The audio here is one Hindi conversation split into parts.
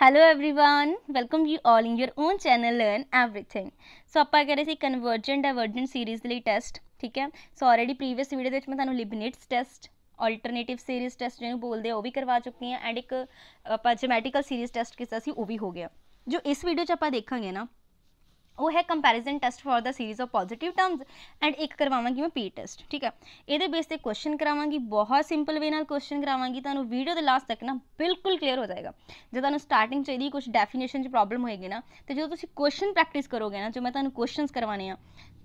hello everyone welcome you all in your own channel learn everything so आप कह रहे थे कन्वर्जेंट डाइवर्जेंट सीरीज़ लिए टेस्ट ठीक है सो ऑलरेडी प्रीवियस वीडियो में तुम्हें Leibniz test alternative series test जो बोलते हैं वो भी करवा चुके हैं एंड एक जमैटिकल सीरीज़ टेस्ट किसा हो गया जो इस वीडियो आप देखा ना ਉਹ ਹੈ comparison test for the series of positive terms and ਇੱਕ ਕਰਵਾਵਾਂਗੀ ਮੈਂ ਪੀ ਟੈਸਟ ਠੀਕ ਹੈ ਇਹਦੇ ਬੇਸ ਤੇ ਕੁਐਸਚਨ ਕਰਾਵਾਂਗੀ ਬਹੁਤ ਸਿੰਪਲ ਵੇ ਨਾਲ ਕੁਐਸਚਨ ਕਰਾਵਾਂਗੀ ਤੁਹਾਨੂੰ ਵੀਡੀਓ ਦੇ ਲਾਸਟ ਤੱਕ ਨਾ ਬਿਲਕੁਲ ਕਲੀਅਰ ਹੋ ਜਾਏਗਾ ਜੇ ਤੁਹਾਨੂੰ ਸਟਾਰਟਿੰਗ ਚ ਇਹਦੀ ਕੁਝ ਡੈਫੀਨੇਸ਼ਨ ਚ ਪ੍ਰੋਬਲਮ ਹੋਏਗੀ ਨਾ ਤੇ ਜਦੋਂ ਤੁਸੀਂ ਕੁਐਸਚਨ ਪ੍ਰੈਕਟਿਸ ਕਰੋਗੇ ਨਾ ਜੋ ਮੈਂ ਤੁਹਾਨੂੰ ਕੁਐਸਚਨਸ ਕਰਵਾਣੇ ਆ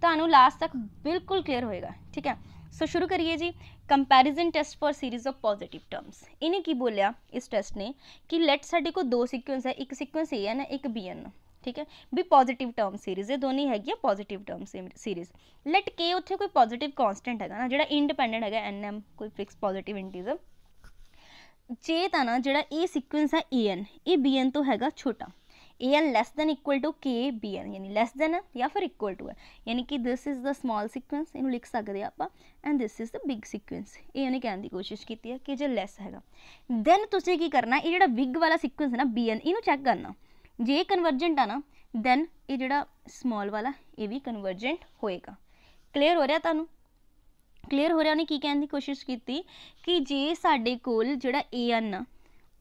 ਤੁਹਾਨੂੰ ਲਾਸਟ ਤੱਕ ਬਿਲਕੁਲ ਕਲੀਅਰ ਹੋਏਗਾ ਠੀਕ ਹੈ सो so, शुरू करिए जी comparison test for series of positive terms इन्हें की बोलिया इस टेस्ट ने कि लेट साढ़े को दो सीक्वेंस है एक सीक्वेंस ए एन है एक बी एन ठीक है भी पॉजिटिव टर्म सीरीज़ ये दोनों है, पॉजिटिव टर्म सीरीज़ लैट के उ कोई पॉजिटिव कॉन्सटेंट है ना जो इंडिपेंडेंट है एन एम कोई फिक्स पॉजिटिव इंटीजर जे तो ना जो ए सीकुएंस है A N A B N तो है छोटा A N less than equal to K B N यानी लैस दैन है या फिर इक्वल टू है यानी कि this is the small sequence इन लिख सकते आप and this is the big sequence ये कहने की कोशिश की है कि जो लैस हैगा दैन तुम्हें की करना यह जो बिग वाला सीकुएंस है ना बी एन यू चैक करना जे कन्वर्जेंट आ ना दैन ये जोड़ा समॉल वाला ये भी कन्वर्जेंट होएगा क्लीयर हो रहा तू क्लीयर हो रहा उन्हें की कहने की कोशिश की कि जे साडे को जोड़ा ए एन ना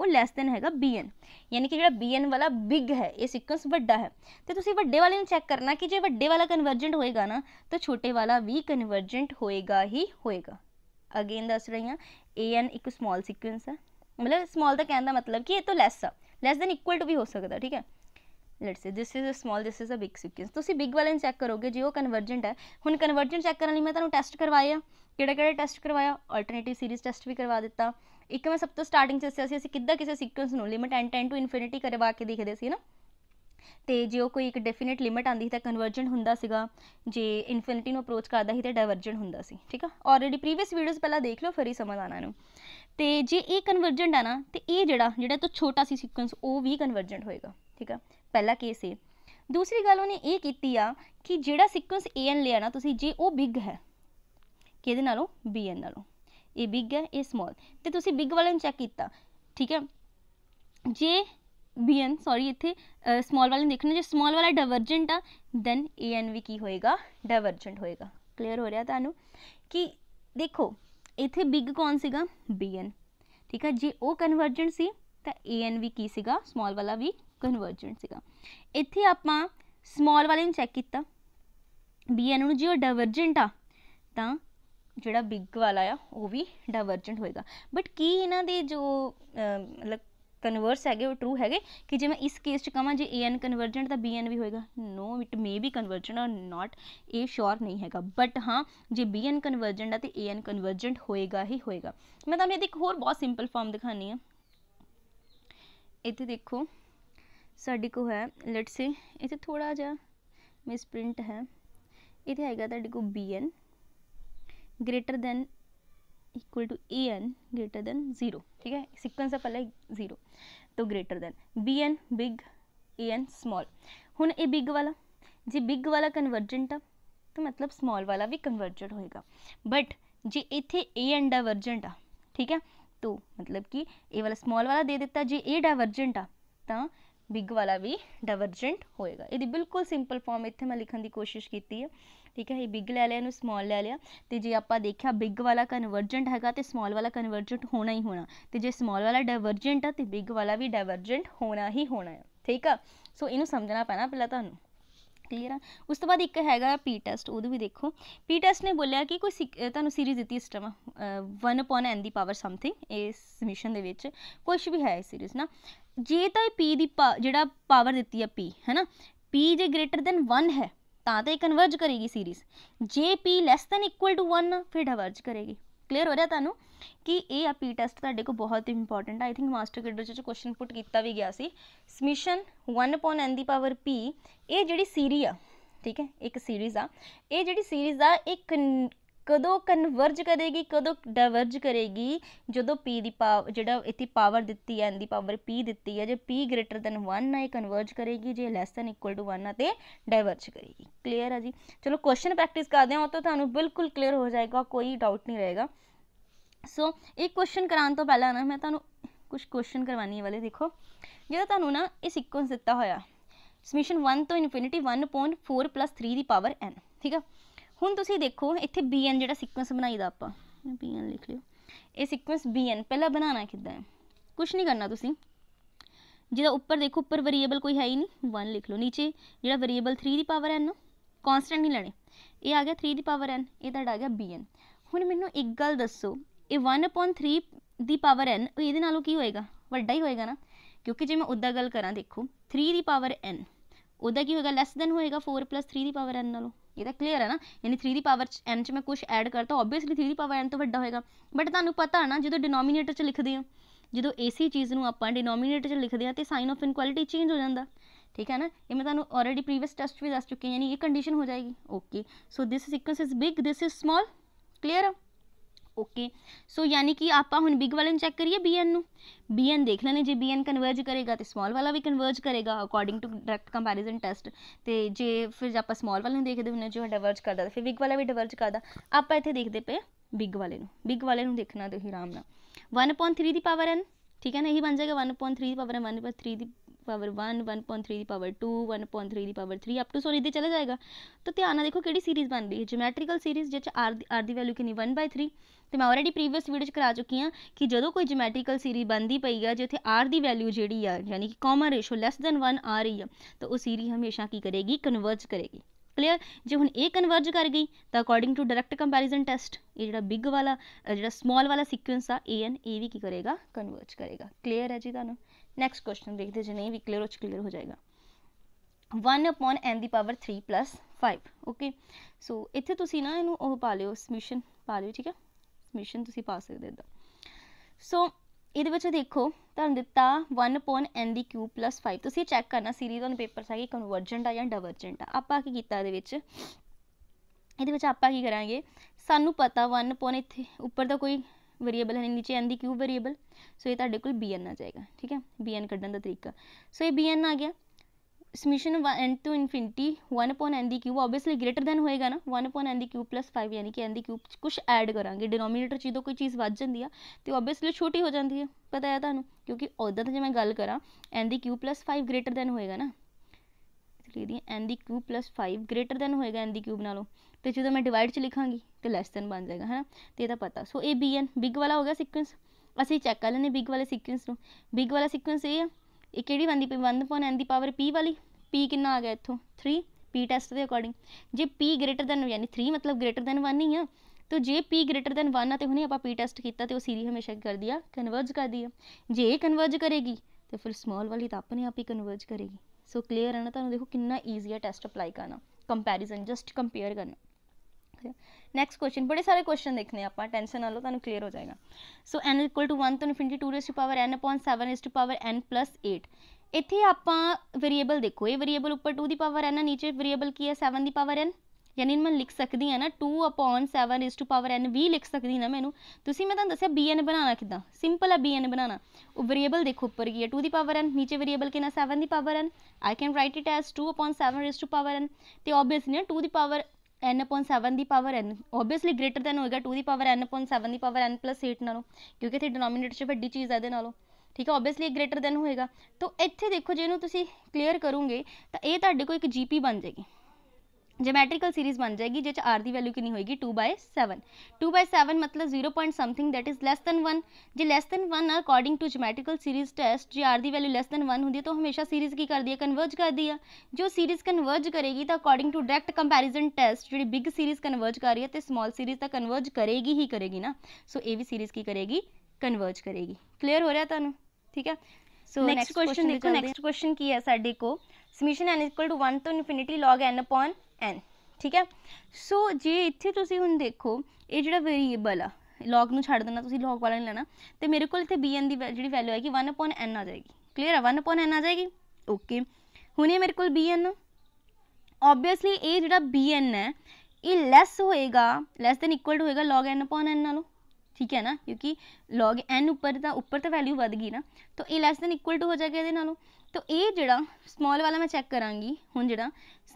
वो लैस दैन हैगा बी एन यानी कि जो बी एन वाला बिग है ये सिकवेंस व्डा है तो तुम व्डे वाले चैक करना कि जो व्डे वाला कन्वर्जेंट होएगा ना तो छोटे वाला भी कन्वर्जेंट होएगा ही होएगा अगेन दस रही हाँ ए एन एक समॉल सिकुएंस है मतलब समॉल तो कहने का मतलब कि ये तो लैस आ ਲੈਸ ਦੈਨ ਇਕੁਅਲ ਟੂ ਵੀ ਹੋ ਸਕਦਾ ਠੀਕ ਹੈ let's say this is a small this is a big sequence ਤੁਸੀਂ ਬਿਗ ਵਾਲੇ ਨੂੰ ਚੈੱਕ ਕਰੋਗੇ ਜੇ ਉਹ ਕਨਵਰਜੈਂਟ ਹੈ ਹੁਣ ਕਨਵਰਜੈਂਟ ਚੈੱਕ ਕਰਨ ਲਈ ਮੈਂ ਤੁਹਾਨੂੰ ਟੈਸਟ ਕਰਵਾਇਆ ਕਿਹੜਾ ਕਿਹੜਾ ਟੈਸਟ ਕਰਵਾਇਆ ਆਲਟਰਨੇਟਿਵ ਸੀਰੀਜ਼ ਟੈਸਟ ਵੀ ਕਰਵਾ ਦਿੱਤਾ ਇੱਕ ਮੈਂ ਸਭ ਤੋਂ ਸਟਾਰਟਿੰਗ ਚ ਦੱਸਿਆ ਸੀ ਅਸੀਂ ਕਿੱਦਾਂ ਕਿਸੇ ਸੀਕੁਐਂਸ ਨੂੰ limit and tend to infinity ਕਰਵਾ ਕੇ ਦੇਖਦੇ ਸੀ ਨਾ ਤੇ ਜੇ ਉਹ ਕੋਈ ਇੱਕ ਡੈਫੀਨਿਟ ਲਿਮਿਟ ਆਂਦੀ ਤਾਂ ਕਨਵਰਜੈਂਟ ਹੁੰਦਾ ਸੀਗਾ ਜੇ ਇਨਫਿਨਿਟੀ ਨੂੰ ਅਪਰੋਚ ਕਰਦਾ ਸੀ ਤਾਂ ਡਾਇਵਰਜੈਂਟ ਹੁੰਦਾ ਸੀ ਠੀਕ ਆ ਆਲਰੇਡੀ ਪ੍ਰੀਵੀਅਸ ਵੀਡੀਓਜ਼ ਪਹਿਲਾਂ ਦੇਖ ਲਓ ਫਿਰ ਹੀ ਸਮਝ ਆਣਾ ਇਹਨੂੰ तो जे ये कन्वर्जेंट है ना तो ये जरा जो तो छोटा सी सीकुएंस वो भी कन्वर्जेंट होएगा ठीक है पहला केस है दूसरी गल उन्हें यह की आ कि जोड़ा सीकुएंस ए एन लिया ना तुम जे वह बिग है कि बी एन नालों ये बिग है यॉल तो बिग वाले चैक किया ठीक है जे बी एन सॉरी इतने समॉल वाले देखना जो समॉल वाला डायवर्जेंट आ दैन ए एन भी की होएगा डायवर्जेंट होएगा क्लीयर हो रहा थानू कि देखो ਇੱਥੇ ਬਿਗ ਕੌਣ ਸੀਗਾ bn ਠੀਕ ਹੈ ਜੇ ਉਹ ਕਨਵਰਜੈਂਟ ਸੀ ਤਾਂ an ਵੀ ਕੀ ਸੀਗਾ ਸਮਾਲ ਵਾਲਾ ਵੀ ਕਨਵਰਜੈਂਟ ਸੀਗਾ ਇੱਥੇ ਆਪਾਂ ਸਮਾਲ ਵਾਲੇ ਨੂੰ ਚੈੱਕ ਕੀਤਾ bn ਨੂੰ ਜੇ ਉਹ ਡਾਇਵਰਜੈਂਟ ਆ ਤਾਂ ਜਿਹੜਾ ਬਿਗ ਵਾਲਾ ਆ ਉਹ ਵੀ ਡਾਇਵਰਜੈਂਟ ਹੋਏਗਾ ਬਟ ਕੀ ਇਹਨਾਂ ਦੇ ਜੋ ਮਤਲਬ कन्वर्स है वो ट्रू है कि जो मैं इस केस कह जो ए एन कन्वर्जेंट तो बी एन भी होएगा no it may be convergent और नॉट ए श्योर नहीं है बट हाँ जो बी एन कन्वर्जेंट आते ए एन कन्वर्जेंट होएगा ही होएगा मैं तुम्हें एक होर बहुत सिंपल फॉर्म दिखाई हाँ इत देखो साढ़े को है लट से इतने थोड़ा जहा मिस प्रिंट है इतने है B N greater than equal to A N greater than zero ठीक है सिक्वेंस ऑफ अलग जीरो तो greater than B N big A N small हूँ ए बिग वाला जे बिग वाला कन्वर्जेंट आ तो मतलब समॉल वाला भी कन्वर्जेंट होएगा बट जे इतने ए एन डायवर्जेंट आ ठीक है तो मतलब कि ए वाला समॉल वाला दे देता जे ए डायवर्जेंट आ तो बिग वाला भी डायवर्जेंट होएगा यदि बिल्कुल सिंपल फॉर्म इतने मैं लिखने की कोशिश की है ਠੀਕ ਹੈ ਇਹ ਬਿਗ ਲੈ ਲਿਆ ਇਹਨੂੰ ਸਮਾਲ ਲੈ ਲਿਆ ਤੇ ਜੇ ਆਪਾਂ ਦੇਖਿਆ ਬਿਗ ਵਾਲਾ ਕਨਵਰਜੈਂਟ ਹੈਗਾ ਤੇ ਸਮਾਲ ਵਾਲਾ ਕਨਵਰਜੈਂਟ ਹੋਣਾ ਹੀ ਹੋਣਾ ਤੇ ਜੇ ਸਮਾਲ ਵਾਲਾ ਡਾਇਵਰਜੈਂਟ ਆ ਤੇ ਬਿਗ ਵਾਲਾ ਵੀ ਡਾਇਵਰਜੈਂਟ ਹੋਣਾ ਹੀ ਹੋਣਾ ਹੈ ਠੀਕ ਆ ਸੋ ਇਹਨੂੰ ਸਮਝਣਾ ਪੈਣਾ ਪਹਿਲਾਂ ਤੁਹਾਨੂੰ ਕਲੀਅਰ ਆ ਉਸ ਤੋਂ ਬਾਅਦ ਇੱਕ ਹੈਗਾ ਪੀ ਟੈਸਟ ਉਹਦੇ ਵੀ ਦੇਖੋ ਪੀ ਟੈਸਟ ਨੇ ਬੋਲਿਆ ਕਿ ਕੋਈ ਤੁਹਾਨੂੰ ਸੀਰੀਜ਼ ਦਿੱਤੀ ਸਿਸਟਮ 1 ਅਪਨ n ਦੀ ਪਾਵਰ ਸਮਥਿੰਗ ਇਸ ਸਮਿਸ਼ਨ ਦੇ ਵਿੱਚ ਕੁਝ ਵੀ ਹੈ ਸੀਰੀਜ਼ ਨਾ ਜੇ ਤਾਂ ਇਹ p ਦੀ ਜਿਹੜਾ ਪਾਵਰ ਦਿੱਤੀ ਆ p ਹੈਨਾ p ਜੇ ਗ੍ਰੇਟਰ ਦੈਨ 1 ਹੈ तो यह कन्वर्ज करेगी सीरीज जे P less than equal to one फिर डवर्ज करेगी क्लीयर हो रहा तू कि पी टैसट ताे को बहुत ही important I think master grader से क्वेश्चन पुट किया भी गया summation one point N the power P A G series आठ ठीक है एक सीरीज़ आ जी सीरीज़ आ कदों कनवर्ज करेगी कदों डाइवर्ज करेगी जो पी की पाव जो इत पावर दी एन की पावर पी दी है जो पी ग्रेटर दैन वन आ कन्वर्ज करेगी जो less than equal to one आते डाइवर्ज करेगी क्लीयर है जी चलो क्वेश्चन प्रैक्टिस कर दें तो थानू बिल्कुल क्लीयर हो जाएगा कोई डाउट नहीं रहेगा सो so, एक क्वेश्चन करा तो पहला ना मैं थानू कुछ क्वेश्चन करवाई वाले देखो जो थानू ना ये सिकुएंस दिता हुआ summation one to infinity one point four plus three की पावर एन ठीक है ਹੁਣ ਤੁਸੀਂ ਦੇਖੋ ਇੱਥੇ BN ਜਿਹੜਾ ਸੀਕੁਐਂਸ ਬਣਾਈਦਾ ਆਪਾਂ BN ਲਿਖ ਲਿਓ ਇਹ ਸੀਕੁਐਂਸ BN ਪਹਿਲਾਂ ਬਣਾਉਣਾ ਕਿੱਦਾਂ ਹੈ ਕੁਝ ਨਹੀਂ ਕਰਨਾ ਤੁਸੀਂ ਜਿਹਦਾ ਉੱਪਰ ਦੇਖੋ ਉੱਪਰ ਵੇਰੀਏਬਲ ਕੋਈ ਹੈ ਹੀ ਨਹੀਂ 1 ਲਿਖ ਲਓ ਨੀਚੇ ਜਿਹੜਾ ਵੇਰੀਏਬਲ 3 ਦੀ ਪਾਵਰ n ਕਾਂਸਟੈਂਟ ਨਹੀਂ ਲੈਣੇ ਇਹ ਆ ਗਿਆ 3 ਦੀ ਪਾਵਰ n ਇਹ ਤੁਹਾਡਾ ਆ ਗਿਆ bn ਹੁਣ ਮੈਨੂੰ ਇੱਕ ਗੱਲ ਦੱਸੋ ਇਹ 1/3 ਦੀ ਪਾਵਰ n ਇਹਦੇ ਨਾਲੋਂ ਕੀ ਹੋਏਗਾ ਵੱਡਾ ਹੀ ਹੋਏਗਾ ਨਾ ਕਿਉਂਕਿ ਜੇ ਮੈਂ ਉਦਾਂ ਗੱਲ ਕਰਾਂ ਦੇਖੋ 3 ਦੀ ਪਾਵਰ n ਉਹਦਾ ਕੀ ਹੋਏਗਾ ਲੈਸ ਦੈਨ ਹੋਏਗਾ 4 3 ਦੀ ਪਾਵਰ n ਨਾਲੋਂ ਇਹ ਤਾਂ ਕਲੀਅਰ ਹੈ ਨਾ ਯਾਨੀ 3 ਦੀ ਪਾਵਰ n ਚ ਮੈਂ ਕੁਝ ਐਡ ਕਰਤਾ ਆਬਵੀਅਸਲੀ 3 ਦੀ ਪਾਵਰ n ਤੋਂ ਵੱਡਾ ਹੋਏਗਾ ਬਟ ਤੁਹਾਨੂੰ ਪਤਾ ਨਾ ਜਦੋਂ ਡਿਨੋਮੀਨੇਟਰ ਚ ਲਿਖਦੇ ਆ ਜਦੋਂ ਏਸੀ ਚੀਜ਼ ਨੂੰ ਆਪਾਂ ਡਿਨੋਮੀਨੇਟਰ ਚ ਲਿਖਦੇ ਆ ਤੇ ਸਾਈਨ ਆਫ ਇਨਕੁਆਲਿਟੀ ਚੇਂਜ ਹੋ ਜਾਂਦਾ ਠੀਕ ਹੈ ਨਾ ਇਹ ਮੈਂ ਤੁਹਾਨੂੰ ਆਲਰੇਡੀ ਪ੍ਰੀਵੀਅਸ ਟੈਸਟ ਵੀ ਦੱਸ ਚੁੱਕੀ ਹਾਂ ਯਾਨੀ ਇਹ ਕੰਡੀਸ਼ਨ ਹੋ ਜਾਏਗੀ okay so this sequence is big this is small clear ਹੈ ओके सो यानी कि आप हम बिग वाले चैक करिए बी एन बी एन देख लें जो बी एन कन्वर्ज करेगा तो समॉल वाला भी कन्वर्ज करेगा according to direct comparison test तो जे फिर आप समॉल वाले देखते हुए जो डिवर्ज करता तो फिर बिग वाला भी डिवर्ज करता आप इतने देखते पे बिग वाले बिग वाले देखना तो ही आराम वन पॉइंट थ्री की पावर एन ठीक है ना यही बन जाएगा वन पॉइंट थ्री की पावर वन पॉइंट थ्री की power one one point three की power two one point three की power three up to sorry चला जाएगा तो ध्यान देखो कि सीरीज़ बन रही है जोमैट्रिकल सीरीज़ जिस आर आर की वैल्यू कि वन बाय थ्री तो मैं ऑलरेडी प्रीवियस वीडियो करा चुकी हूँ कि जो कोई जोमैट्रिकल सीरीज बनती पई है जिते आर की वैल्यू जी यानी कि common ratio less than one आ रही है तो वो सीरीज हमेशा की करेगी कन्वर्ज करेगी क्लीयर जो हूँ ए कन्वर्ज कर गई तो according to direct comparison test यहाँ बिग वाला जो समॉल वाला सिक्वेंस आ एन ए भी की करेगा कन्वर्ज करेगा क्लीयर है जी तुम नेक्स्ट क्वेश्चन देखते जो नहीं भी क्लियर हो क्लियर हो जाएगा 1 अपॉਨ n ਦੀ ਪਾਵਰ 3 5 ਓਕੇ ਸੋ ਇੱਥੇ ਤੁਸੀਂ ਨਾ ਇਹਨੂੰ ਉਹ ਪਾ ਲਿਓ ਸਮਿਸ਼ਨ ਪਾ ਲਿਓ ਠੀਕ ਹੈ ਸਮਿਸ਼ਨ ਤੁਸੀਂ ਪਾ ਸਕਦੇ ਇਦਾਂ ਸੋ ਇਹਦੇ ਵਿੱਚ ਦੇਖੋ ਤੁਹਾਨੂੰ ਦਿੱਤਾ 1 upon n ਦੀ ਕਿਊਬ 5 ਤੁਸੀਂ ਚੈੱਕ ਕਰਨਾ ਸੀਰੀਜ਼ ਤੁਹਾਨੂੰ ਪੇਪਰ ਸਾਗੇ ਕਨਵਰਜੈਂਟ ਆ ਜਾਂ ਡਾਇਵਰਜੈਂਟ ਆ ਆਪਾਂ ਕੀ ਕੀਤਾ ਇਹਦੇ ਵਿੱਚ ਇਹਦੇ ਵਿੱਚ ਆਪਾਂ ਕੀ ਕਰਾਂਗੇ ਸਾਨੂੰ ਪਤਾ 1 upon ਇੱਥੇ ਉੱਪਰ ਦਾ ਕੋਈ वेरीएबल है नीचे एन क्यूब वेरीएबल सो ये तो बी एन आ जाएगा ठीक है बी एन क्डन का तरीका सो ये बी एन आ गया summation one N to infinity one upon N दू ओबियसली ग्रेटर दैन होएगा ना वन पॉन एन द्यू प्लस फाइव यानी कि एन क्यूब कुछ ऐड करा डिनोमीनेटर जो कोई चीज़ बच जाती है तो ओबियसली छोटी हो जाती है पता है तू क्योंकि उदा तो जो मैं गल करा N cube plus five greater than होएगा ना लिख दी एन दी cube plus five greater than होएगा एन दी क्यूब नालों तो जो मैं डिवाइड च लिखांगी तो लैस दैन बन जाएगा है ना तो यह पता so A B N big वाला हो गया सीक्वेंस ਅਸੀਂ ਚੈੱਕ ਕਰ ਲੈਨੇ ਬਿਗ ਵਾਲੇ ਸੀਕੁਐਂਸ ਨੂੰ ਬਿਗ ਵਾਲਾ ਸੀਕੁਐਂਸ ਇਹ ਆ ਇਹ ਕਿਹੜੀ ਬੰਦੀ ਪਈ 1 upon n ਦੀ ਪਾਵਰ p पी p ਕਿੰਨਾ ਆ ਗਿਆ ਇੱਥੋਂ 3 p ਟੈਸਟ ਦੇ ਅਕੋਰਡਿੰਗ ਜੇ p ਗ੍ਰੇਟਰ ਦੈਨ ਯਾਨੀ 3 ਮਤਲਬ ਗ੍ਰੇਟਰ ਦੈਨ 1 ਹੀ तो जे पी ग्रेटर दैन वन आते हमने आप पी टेस्ट किया तो सीरीज तो हमेशा कर दिया कन्वर्ज कर दिया जे कन्वर्ज करेगी तो फिर समॉल वाली तो अपने आप ही कन्वर्ज करेगी सो क्लीयर है ना तो देखो कि ईजी है टैसट अपलाई करना कंपेरिजन जस्ट कंपेयर करना नैक्सट क्वेश्चन बड़े सारे क्वेश्चन देखने आप टेंशन हाँ, ना लो तो क्लीयर हो जाएगा so N equal to one to fifty two rest power N upon seven is two power N plus eight इतने आप वेरीएबल देखो ये वेरीएबल उपर टू की पावर एन नीचे वेरीएबल की है सैवन की पावर एन ਯਾਨੀ ਮੈਂ ਲਿਖ ਸਕਦੀ ਹਾਂ ਨਾ 2 7 ਇਸ ਟੂ ਪਾਵਰ n ਵੀ ਲਿਖ ਸਕਦੀ ਨਾ ਮੈਨੂੰ ਤੁਸੀਂ ਮੈਂ ਤੁਹਾਨੂੰ ਦੱਸਿਆ bn ਬਣਾਉਣਾ ਕਿਦਾਂ ਸਿੰਪਲ ਆ bn ਬਣਾਉਣਾ ਉਹ ਵੇਰੀਏਬਲ ਦੇਖੋ ਉੱਪਰ ਕੀ ਹੈ 2 ਦੀ ਪਾਵਰ n ਨੀਚੇ ਵੇਰੀਏਬਲ ਕਿੰਨਾ 7 ਦੀ power n I can write it as 2 7 is to power n ਤੇ ਆਬਵੀਅਸਲੀ 2 ਦੀ ਪਾਵਰ n upon 7 ਦੀ power n obviously greater than ਹੋਏਗਾ 2 ਦੀ ਪਾਵਰ n upon 7 ਦੀ ਪਾਵਰ n 8 ਨਾਲੋਂ ਕਿਉਂਕਿ ਇੱਥੇ ਡਿਨੋਮੀਨੇਟਰ 'ਚ ਵੱਡੀ ਚੀਜ਼ ਹੈ ਦੇ ਨਾਲੋਂ ਠੀਕ ਹੈ ਆਬਵੀਅਸਲੀ ਗ੍ਰੇਟਰ ਦੈਨ ਹੋਏਗਾ ਤਾਂ ਇੱਥੇ ਦੇਖੋ ਜੇ ਇਹਨੂੰ ਤੁਸੀਂ ਕਲੀਅਰ ਕਰੋਗੇ ਤਾਂ ਇਹ ਤੁਹਾਡੇ ਕੋਲ ਇੱਕ ਜੀਪੀ ਬਣ ਜਾਏਗੀ जोमैट्रिकल सीरीज बन जाएगी जो मतलब आर की वैल्यू कितनी होगी two by seven two by seven मतलब zero point something that is less than one जो less than one according to geometrical series test जो आर की वैल्यू लैस दैन वन होंगी तो हमेशा सीरीज की कर दी है कन्वर्ज कर दी है जो सीरीज कन्वर्ज करेगी तो according to direct comparison test जो बिग सीरीज कन्वर्ज कर रही है तो समॉल सीरीज तो कन्वर्ज करेगी ही करेगी ना सो ए भी सीरीज की करेगी कन्वर्ज करेगी क्लीयर हो रहा है थानू ठीक है सो नैक्सट क्वेश्चन देखो नैक्सट क्वेश्चन की है साढ़े को ਸਮੀਸ਼ਨ n 1 ਤੋਂ infinity log n upon n ਠੀਕ ਹੈ ਸੋ ਜੇ ਇੱਥੇ ਤੁਸੀਂ ਹੁਣ ਦੇਖੋ ਇਹ ਜਿਹੜਾ ਵੇਰੀਏਬਲ ਆ log ਨੂੰ ਛੱਡ ਦੇਣਾ ਤੁਸੀਂ log ਵਾਲਾ ਨਹੀਂ ਲੈਣਾ ਤੇ ਮੇਰੇ ਕੋਲ ਇੱਥੇ bn ਦੀ ਜਿਹੜੀ ਵੈਲਿਊ ਆਏਗੀ 1 upon n ਆ ਜਾਏਗੀ ਕਲੀਅਰ ਆ 1 upon n ਆ ਜਾਏਗੀ ਓਕੇ ਹੁਣ ਇਹ ਮੇਰੇ ਕੋਲ bn ਆਬਵੀਅਸਲੀ ਇਹ ਜਿਹੜਾ bn ਹੈ ਇਹ ਲੈਸ ਹੋਏਗਾ ਲੈਸ ਦੈਨ ਇਕੁਅਲ ਟੂ ਹੋਏਗਾ log n upon n ਨਾਲੋਂ ठीक है ना क्योंकि लॉग एन उपर तो उपर तो वैल्यू बद गई ना तो ये लैस दैन इक्वल टू हो जाएगा ये नो तो यहाँ समॉल वाला मैं चैक कराँगी हूँ जो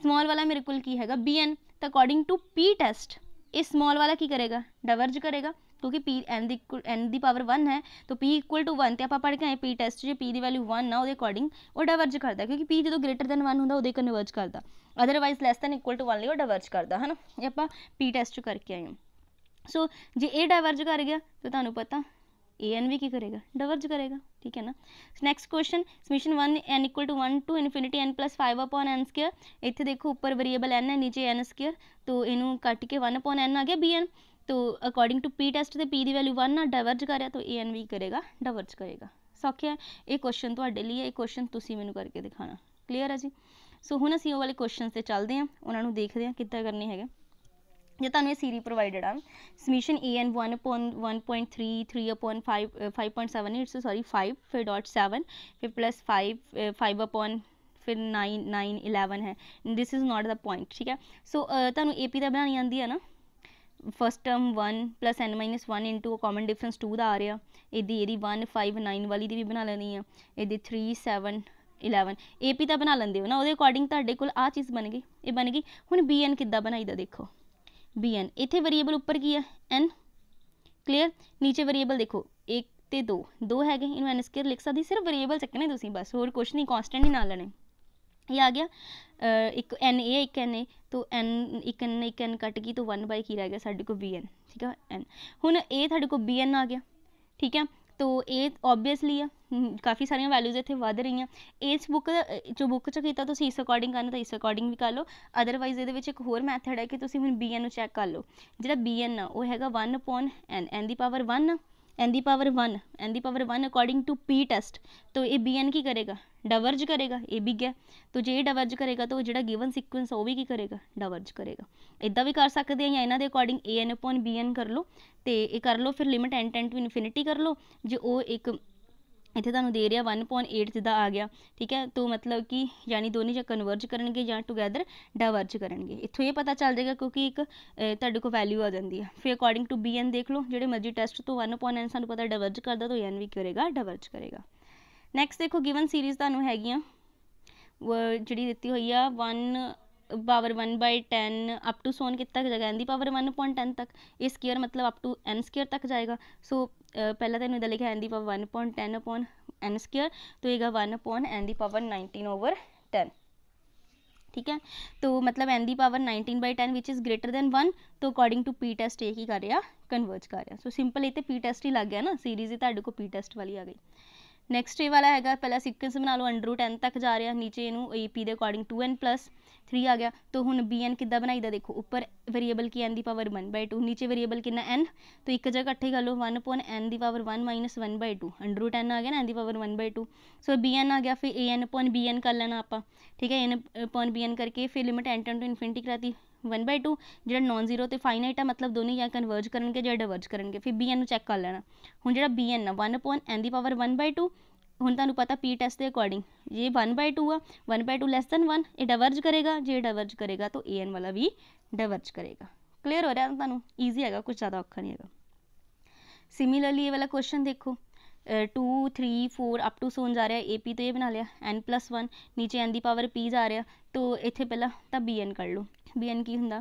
समॉल वाला मेरे को हैगा बी एन तो अकॉर्डिंग टू पी टैसट ये समॉल वाला की करेगा डवर्ज करेगा क्योंकि पी एन दन की पावर वन है तो पी इक्वल टू वन तो आप पढ़ के आए पी टैसट जो पी की वैल्यू वन आकॉर्डिंग डवर्ज करता क्योंकि पी जो ग्रेटर दैन वन होंगे वो कन्वर्ज करता otherwise less than equal to one ले डवर्ज करता है ना ये आप पी टैसट करके आए हैं so, जे ए डायवर्ज कर गया तो ਤੁਹਾਨੂੰ पता ए एन भी की करेगा डवर्ज करेगा ठीक है ना next question summation one n equal to one to infinity n plus five upon n square इतने देखो उपर वेरीएबल एन है नीचे एन स्केयर तो यू कट के वन अपॉन एन आ गया बी एन तो अकॉर्डिंग टू पी टैसट से पी की वैल्यू वन ना डाइवर्ज कर तो ए एन भी करेगा डाइवर्ज करेगा सौखे है ये क्वेश्चन थोड़े लिए क्वेश्चन तुम मैं करके दिखा क्लीयर है जी सो हूँ असं वो वाले क्वेश्चन से चलते हैं उन्होंने देखते हैं कितना करने है ਜੇ ਤੁਹਾਨੂੰ ਇਹ ਸੀਰੀ ਪ੍ਰੋਵਾਈਡਡ ਆ ਸਮੀਸ਼ਨ EN 1.1.3 3.5 5.7 ਇਟਸ ਸੌਰੀ 5 ਫਿਰ ਡਾਟ 7 ਫਿਰ 5 5 ਫਿਰ 9 9 11 ਹੈ this is not the point ਠੀਕ ਹੈ ਸੋ ਤੁਹਾਨੂੰ AP ਦਾ ਬਣਾਣੀ ਆਂਦੀ ਹੈ ਨਾ first term 1 n 1 into common difference 2 ਦਾ ਆ ਰਿਹਾ ਇਹਦੀ ਇਹਦੀ 1 5 9 ਵਾਲੀ ਦੀ ਵੀ ਬਣਾ ਲੈਣੀ ਆ ਇਹਦੀ 3 7 11 AP ਤਾਂ ਬਣਾ ਲੈਂਦੇ ਹੋ ਨਾ ਉਹਦੇ ਅਕੋਰਡਿੰਗ ਤੁਹਾਡੇ ਕੋਲ ਆ ਚੀਜ਼ ਬਣ ਗਈ ਇਹ ਬਣ ਗਈ ਹੁਣ BN ਕਿੱਦਾਂ ਬਣਾਈਦਾ ਦੇਖੋ बी एन इतने वेरीएबल उपर की है एन क्लीयर नीचे वेरीएबल देखो एक तो दो, दो है इन एन स्केयर लिख सकती सिर्फ वेरीएबल चकने बस होर कुछ नहीं कॉन्सटेंट ही ना लेने ये आ गया एक एन ए एक एन ए तो एन एक एन एक एन कट गई तो वन बाय की रह गया साढ़े को बी एन ठीक है एन हूँ ए थोड़े को बी एन आ गया ठीक है तो एह् ओबियसली काफ़ी सारियां वैल्यूज इत्थै बध हैं इस बुक जो बुक च कीता तुस इस अकार्डिंग करना ते तो इस अकॉर्डिंग भी कर लो अदरवाइज ये एक होर मैथड है कि तुम हम बी एन चैक कर लो जेह्ड़ा बी एन ऐ ओह् हैगा one upon n n the power one n the power one n the power one according to p test तो ये बी एन की करेगा डवर्ज करेगा ये भी गया तो जे डवर्ज करेगा तो ਜਿਹੜਾ ਗਿਵਨ ਸੀਕੁਐਂਸ ਉਹ ਵੀ ਕੀ ਕਰੇਗਾ ਡਵਰਜ ਕਰੇਗਾ ਇਦਾਂ ਵੀ ਕਰ ਸਕਦੇ ਆ ਜਾਂ ਇਹਨਾਂ ਦੇ ਅਕੋਰਡਿੰਗ an ਬn ਕਰ ਲਓ ਤੇ ਇਹ ਕਰ ਲਓ ਫਿਰ limit n tend to infinity ਕਰ ਲਓ ਜੇ ਉਹ ਇੱਕ इतने तुम दे रहा वन पॉइंट एट जिदा आ गया ठीक है तो मतलब कि यानी दोनों जो कन्वर्ज करे या टूगैदर डावर्ज करे इतों ये पता चल जाएगा क्योंकि एक तेजे को वैल्यू आ जाती है फिर अकॉर्डिंग टू बी एन देख लो जो मर्जी टैसट तो वन पॉइंट एन सूँ पता डावर्ज करता तो एन भी करेगा डावर्ज करेगा नैक्सट देखो गिवन सीरीज़ तू है व जी दिती हुई है one power one by ten up to so on कि तक जाएगा n the power one point ten तक ए स्केयर मतलब अप टू एन स्केयर तक जाएगा सो पहला तेन तो इधर लिखा n the power one point ten upon n square तो यह one upon n the power nineteen over ten ठीक है तो मतलब n the power nineteen by ten which is greater than one तो अकॉर्डिंग टू पी टैसट यही कर रहा कन्वर्ज कर रहा सो सिंपल इतने पी टैसट ही लग गया ना सीरीज़ ही पी टैसट वाली आ गई नैक्सट ये वाला है पहला सिक्वेंस बना लो अंडरू टेन तक जा रहा नीचे यू ए पी के according to n plus three आ गया तो हूँ बी एन कि बनाई देखो उपर वेरीएबल की एन की पावर वन बाय टू नीचे वेरीएबल कि एन तो एक जगह कट्ठे कर लो वन पॉइंट एन की power one minus one by two अंडरू टेन आ गया ना एन की power one by two so b N आ गया फिर a n point b n कर लेना आप ठीक है एन पॉइंट बी एन करके फिर limit n tend to infinity कराती वन बाय टू जो नॉन जीरो तो फाइनाइट है मतलब दोनों या कन्वर्ज करेंगे या डिवर्ज करेंगे फिर बी एन चेक कर लेना हूँ जो b n one point n की पावर वन बाय टू हूँ तुम्हें पता पी टैस के अकॉर्डिंग जे वन बाय टू आ one by two less than one diverge करेगा जे डवर्ज करेगा तो ए एन वाला भी डवर्ज करेगा क्लीयर हो रहा तू ईजी है कुछ ज़्यादा औखा नहीं है सिमिलरली वाला क्वेश्चन देखो two three four up to so on जा रहा ए पी तो यह बना लिया एन प्लस वन नीचे एन की पावर पी जा रहा तो इतने पहला तो बी एन कर लो बी एन की होंगे